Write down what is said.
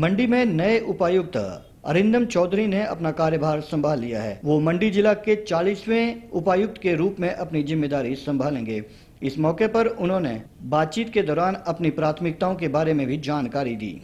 मंडी में नए उपायुक्त अरिंदम चौधरी ने अपना कार्यभार संभाल लिया है वो मंडी जिला के 40वें उपायुक्त के रूप में अपनी जिम्मेदारी संभालेंगे इस मौके पर उन्होंने बातचीत के दौरान अपनी प्राथमिकताओं के बारे में भी जानकारी दी